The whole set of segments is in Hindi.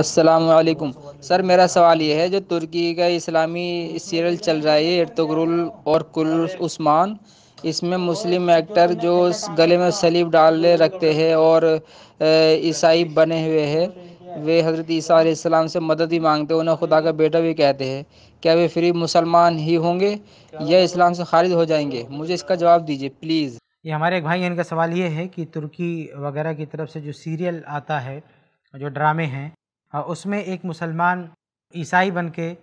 असलकुम सर मेरा सवाल ये है जो तुर्की का इस्लामी सीरियल चल रहा है इर्तगरुल और कुल उस्मान इसमें मुस्लिम एक्टर जो गले में सलीब डाले रखते हैं और ईसाई बने हुए हैं वे हज़रत ईसा से मदद ही मांगते हैं उन्हें खुदा का बेटा भी कहते हैं क्या वे फिर मुसलमान ही होंगे या इस्लाम से खारिज हो जाएंगे मुझे इसका जवाब दीजिए प्लीज़ ये हमारे एक भाई इनका सवाल ये है कि तुर्की वगैरह की तरफ से जो सीरियल आता है जो ड्रामे हैं हाँ, उसमें एक मुसलमान ईसाई बन के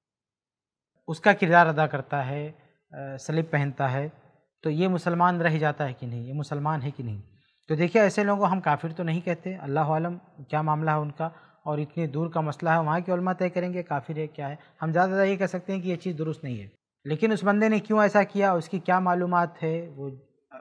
उसका किरदार अदा करता है सलीब पहनता है तो ये मुसलमान रह जाता है कि नहीं ये मुसलमान है कि नहीं तो देखिए ऐसे लोगों को हम काफिर तो नहीं कहते अल्लाह आलम क्या मामला है उनका और इतने दूर का मसला है वहाँ की उलमा तय करेंगे काफिर है क्या है हम ज़्यादा ये कह सकते हैं कि ये चीज़ दुरुस्त नहीं है लेकिन उस बंदे ने क्यों ऐसा किया उसकी क्या मालूम है वो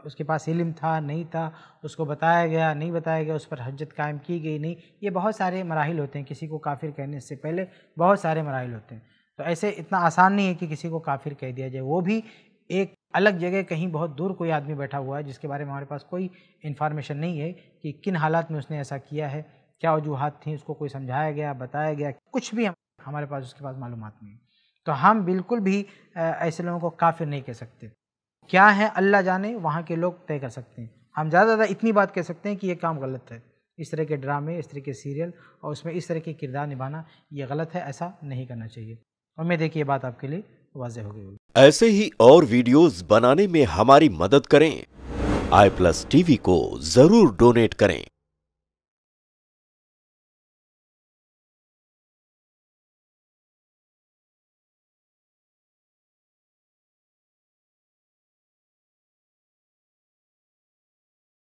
उसके पास इलम था नहीं था उसको बताया गया नहीं बताया गया उस पर हजत कायम की गई नहीं ये बहुत सारे मराहल होते हैं किसी को काफिर कहने से पहले बहुत सारे मराहल होते हैं तो ऐसे इतना आसान नहीं है कि किसी को काफिर कह दिया जाए वो भी एक अलग जगह कहीं बहुत दूर कोई आदमी बैठा हुआ है जिसके बारे में हमारे पास कोई इन्फॉर्मेशन नहीं है कि किन हालात में उसने ऐसा किया है क्या वजूहत थी उसको कोई समझाया गया बताया गया कुछ भी हमारे पास उसके पास मालूम नहीं तो हम बिल्कुल भी ऐसे लोगों को काफिर नहीं कह सकते क्या है अल्लाह जाने वहाँ के लोग तय कर सकते हैं हम ज़्यादा ज़्यादा इतनी बात कह सकते हैं कि ये काम गलत है इस तरह के ड्रामे इस तरह के सीरियल और उसमें इस तरह के किरदार निभाना ये गलत है ऐसा नहीं करना चाहिए और मैं देखिए ये बात आपके लिए वाज हो गई ऐसे ही और वीडियोस बनाने में हमारी मदद करें आई प्लस टीवी को जरूर डोनेट करें